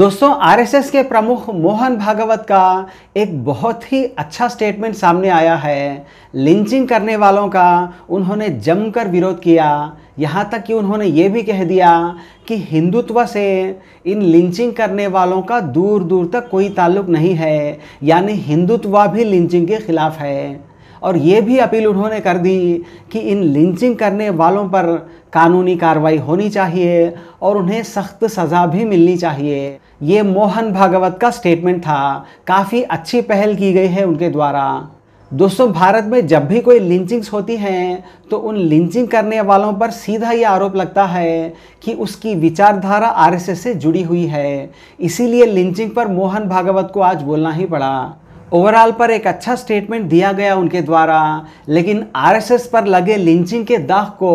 दोस्तों आरएसएस के प्रमुख मोहन भागवत का एक बहुत ही अच्छा स्टेटमेंट सामने आया है लिंचिंग करने वालों का उन्होंने जमकर विरोध किया यहाँ तक कि उन्होंने ये भी कह दिया कि हिंदुत्व से इन लिंचिंग करने वालों का दूर दूर तक कोई ताल्लुक नहीं है यानी हिंदुत्व भी लिंचिंग के खिलाफ है और ये भी अपील उन्होंने कर दी कि इन लिंचिंग करने वालों पर कानूनी कार्रवाई होनी चाहिए और उन्हें सख्त सज़ा भी मिलनी चाहिए ये मोहन भागवत का स्टेटमेंट था काफ़ी अच्छी पहल की गई है उनके द्वारा दोस्तों भारत में जब भी कोई लिंचिंग्स होती हैं तो उन लिंचिंग करने वालों पर सीधा ये आरोप लगता है कि उसकी विचारधारा आरएसएस से जुड़ी हुई है इसीलिए लिंचिंग पर मोहन भागवत को आज बोलना ही पड़ा ओवरऑल पर एक अच्छा स्टेटमेंट दिया गया उनके द्वारा लेकिन आरएसएस पर लगे लिंचिंग के दाह को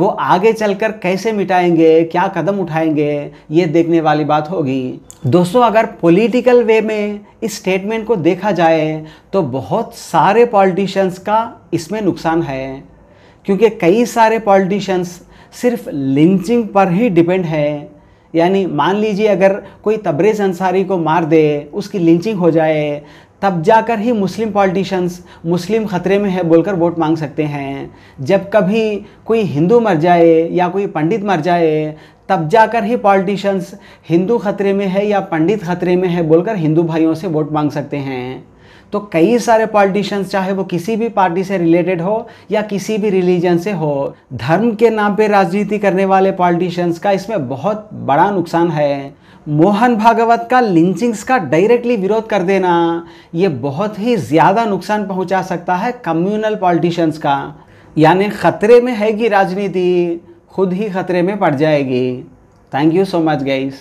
वो आगे चलकर कैसे मिटाएंगे क्या कदम उठाएंगे ये देखने वाली बात होगी दोस्तों अगर पॉलिटिकल वे में इस स्टेटमेंट को देखा जाए तो बहुत सारे पॉलिटिशियंस का इसमें नुकसान है क्योंकि कई सारे पॉलिटिशियंस सिर्फ लिंचिंग पर ही डिपेंड है यानी मान लीजिए अगर कोई तबरेज अंसारी को मार दे उसकी लिंचिंग हो जाए तब जाकर ही मुस्लिम पॉलिटिशियंस मुस्लिम ख़तरे में है बोलकर वोट मांग सकते हैं जब कभी कोई हिंदू मर जाए या कोई पंडित मर जाए तब जाकर ही पॉलिटिशियंस हिंदू खतरे में है या पंडित खतरे में है बोलकर हिंदू भाइयों से वोट मांग सकते हैं तो कई सारे पॉलिटिशियंस चाहे वो किसी भी पार्टी से रिलेटेड हो या किसी भी रिलीजन से हो धर्म के नाम पे राजनीति करने वाले पॉलिटिशियंस का इसमें बहुत बड़ा नुकसान है मोहन भागवत का लिंचिंग्स का डायरेक्टली विरोध कर देना ये बहुत ही ज़्यादा नुकसान पहुंचा सकता है कम्युनल पॉलिटिशियंस का यानी ख़तरे में है कि राजनीति खुद ही ख़तरे में पड़ जाएगी thank you so much guys